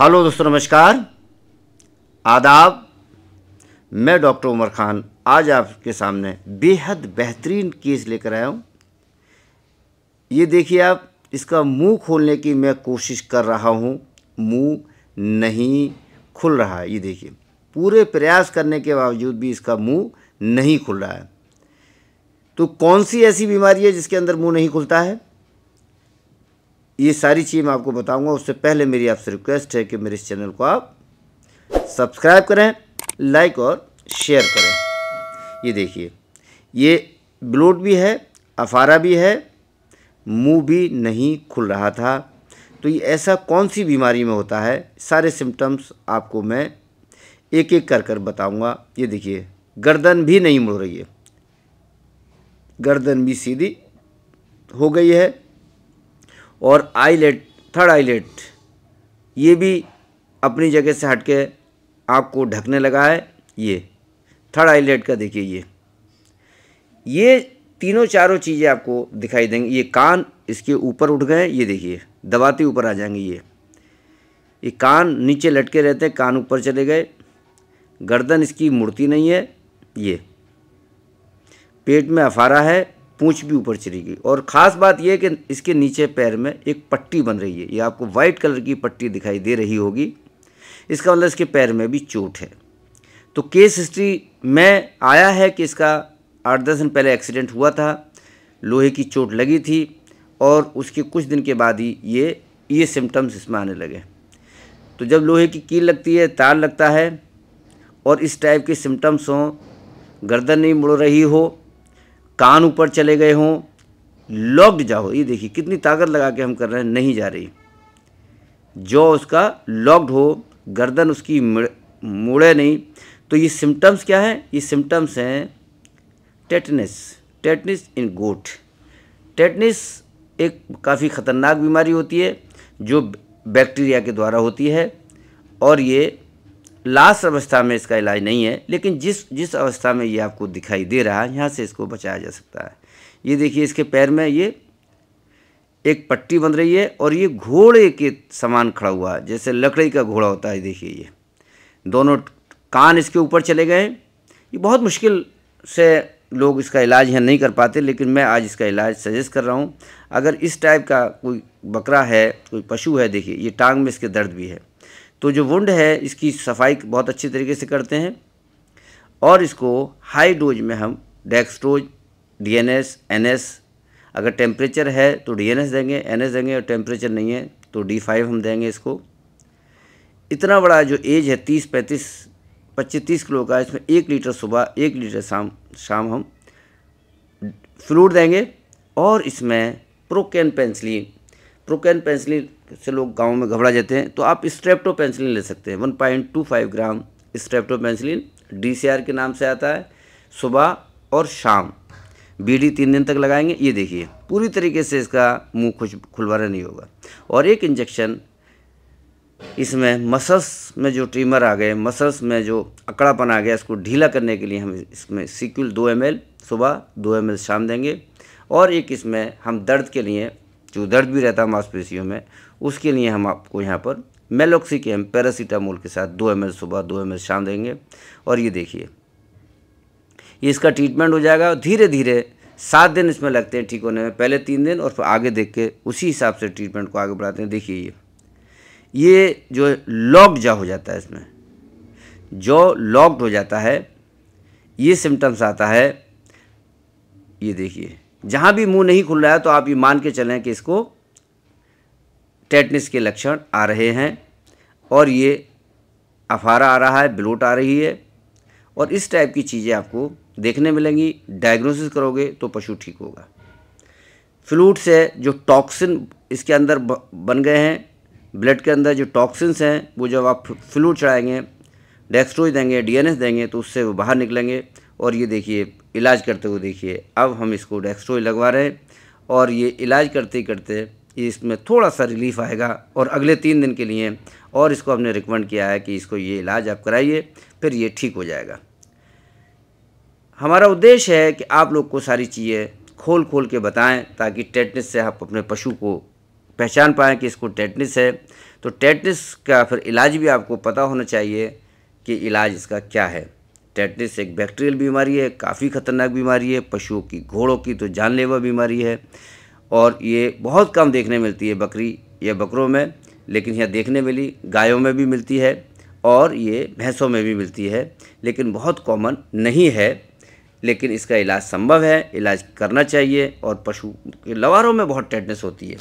hello दोस्तों नमस्कार आदाब मैं डॉक्टर उमर खान आज आपके सामने बेहद बेहतरीन केस लेकर आया हूँ ये देखिए आप इसका मुंह खोलने की मैं कोशिश कर रहा हूँ मुंह नहीं खुल रहा है ये देखिए पूरे प्रयास करने के बावजूद भी इसका मुंह नहीं खुल रहा है तो कौन सी ऐसी बीमारी है जिसके अंदर मुंह नहीं खुलता है ये सारी चीज़ मैं आपको बताऊंगा उससे पहले मेरी आपसे रिक्वेस्ट है कि मेरे इस चैनल को आप सब्सक्राइब करें लाइक और शेयर करें ये देखिए ये ब्लोट भी है अफारा भी है मुंह भी नहीं खुल रहा था तो ये ऐसा कौन सी बीमारी में होता है सारे सिम्टम्स आपको मैं एक एक कर कर बताऊँगा ये देखिए गर्दन भी नहीं मुड़ रही है गर्दन भी सीधी हो गई है और आईलेट थर्ड आईलेट ये भी अपनी जगह से हट के आपको ढकने लगा है ये थर्ड आईलेट का देखिए ये ये तीनों चारों चीज़ें आपको दिखाई देंगी ये कान इसके ऊपर उठ गए ये देखिए दबाते ऊपर आ जाएंगे ये ये कान नीचे लटके रहते हैं कान ऊपर चले गए गर्दन इसकी मुड़ती नहीं है ये पेट में अफारा है पूँछ भी ऊपर चली गई और ख़ास बात यह कि इसके नीचे पैर में एक पट्टी बन रही है ये आपको वाइट कलर की पट्टी दिखाई दे रही होगी इसका मतलब इसके पैर में भी चोट है तो केस हिस्ट्री में आया है कि इसका आठ दस दिन पहले एक्सीडेंट हुआ था लोहे की चोट लगी थी और उसके कुछ दिन के बाद ही ये ये सिम्टम्स इसमें आने लगे तो जब लोहे की कील लगती है तार लगता है और इस टाइप के सिम्टम्स हों गर्दन नहीं मुड़ रही हो कान ऊपर चले गए हों लॉक्ड जाओ ये देखिए कितनी ताकत लगा के हम कर रहे हैं नहीं जा रही जो उसका लॉक्ड हो गर्दन उसकी मुड़े नहीं तो ये सिम्टम्स क्या है ये सिम्टम्स हैं tetanus tetanus in goat tetanus एक काफ़ी ख़तरनाक बीमारी होती है जो बैक्टीरिया के द्वारा होती है और ये लास्ट अवस्था में इसका इलाज नहीं है लेकिन जिस जिस अवस्था में ये आपको दिखाई दे रहा है यहाँ से इसको बचाया जा सकता है ये देखिए इसके पैर में ये एक पट्टी बन रही है और ये घोड़े के समान खड़ा हुआ है जैसे लकड़ी का घोड़ा होता है देखिए ये दोनों कान इसके ऊपर चले गए ये बहुत मुश्किल से लोग इसका इलाज यहाँ नहीं कर पाते लेकिन मैं आज इसका इलाज सजेस्ट कर रहा हूँ अगर इस टाइप का कोई बकरा है कोई पशु है देखिए ये टांग में इसके दर्द भी है तो जो वुंड है इसकी सफाई बहुत अच्छी तरीके से करते हैं और इसको हाई डोज में हम डेक्सट्रोज डीएनएस एनएस अगर टेम्परेचर है तो डीएनएस देंगे एनएस देंगे और टेम्परेचर नहीं है तो डी फाइव हम देंगे इसको इतना बड़ा जो एज है तीस पैंतीस पच्चीस तीस किलो का इसमें एक लीटर सुबह एक लीटर शाम शाम हम फ्लूड देंगे और इसमें प्रोकैन पेंसिलिन प्रोकैन पेंसिलिन से लोग गाँव में घबरा जाते हैं तो आप स्ट्रेप्टो पेंसिलिन ले सकते हैं one point two five gram strepto penicillin D के नाम से आता है सुबह और शाम बीडी तीन दिन तक लगाएंगे ये देखिए पूरी तरीके से इसका मुंह खुश खुलवाना नहीं होगा और एक इंजेक्शन इसमें मसल्स में जो ट्यूमर आ गए मसल्स में जो अकड़ापन आ गया इसको ढीला करने के लिए हम इसमें सिक्यूल दो एम सुबह दो एम शाम देंगे और एक इसमें हम दर्द के लिए जो दर्द भी रहता है मांसपेशियों में उसके लिए हम आपको यहाँ पर मेलोक्सिकम पैरासीटामोल के साथ दो एम सुबह दो एम शाम देंगे और ये देखिए ये इसका ट्रीटमेंट हो जाएगा धीरे धीरे सात दिन इसमें लगते हैं ठीक होने में पहले तीन दिन और फिर आगे देख के उसी हिसाब से ट्रीटमेंट को आगे बढ़ाते हैं देखिए ये ये जो लॉक जा हो जाता है इसमें जो लॉक्ड हो जाता है ये सिम्टम्स आता है ये देखिए जहाँ भी मुंह नहीं खुल रहा है तो आप ये मान के चलें कि इसको टेटनिस के लक्षण आ रहे हैं और ये अफारा आ रहा है ब्लोट आ रही है और इस टाइप की चीज़ें आपको देखने मिलेंगी डायग्नोसिस करोगे तो पशु ठीक होगा फ्लूट से जो टॉक्सिन इसके अंदर बन गए हैं ब्लड के अंदर जो टॉक्सिन्स हैं वो जब आप फ्लूट चढ़ाएंगे डेक्सट्रोज देंगे डीएनएस देंगे तो उससे वो बाहर निकलेंगे और ये देखिए इलाज करते हुए देखिए अब हम इसको डेक्सट्रोल लगवा रहे हैं और ये इलाज करते करते इसमें थोड़ा सा रिलीफ आएगा और अगले तीन दिन के लिए और इसको हमने रिकमेंड किया है कि इसको ये इलाज आप कराइए फिर ये ठीक हो जाएगा हमारा उद्देश्य है कि आप लोग को सारी चीज़ें खोल खोल के बताएं ताकि टेटनिस से आप अपने पशु को पहचान पाएँ कि इसको टेटनिस है तो टेटनिस का फिर इलाज भी आपको पता होना चाहिए कि इलाज इसका क्या है टेटनिस एक बैक्टीरियल बीमारी है काफ़ी ख़तरनाक बीमारी है पशुओं की घोड़ों की तो जानलेवा बीमारी है और ये बहुत कम देखने मिलती है बकरी या बकरों में लेकिन यह देखने मिली गायों में भी मिलती है और ये भैंसों में भी मिलती है लेकिन बहुत कॉमन नहीं है लेकिन इसका इलाज संभव है इलाज करना चाहिए और पशु के लवारों में बहुत टेटनेस होती है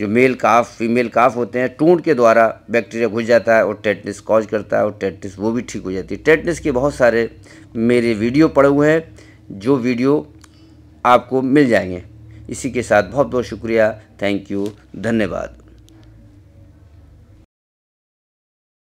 जो मेल काफ फीमेल काफ होते हैं टूट के द्वारा बैक्टीरिया घुस जाता है और टेटनिस कॉज करता है और टेटनिस वो भी ठीक हो जाती है टेटनिस के बहुत सारे मेरे वीडियो पड़े हुए हैं जो वीडियो आपको मिल जाएंगे इसी के साथ बहुत बहुत शुक्रिया थैंक यू धन्यवाद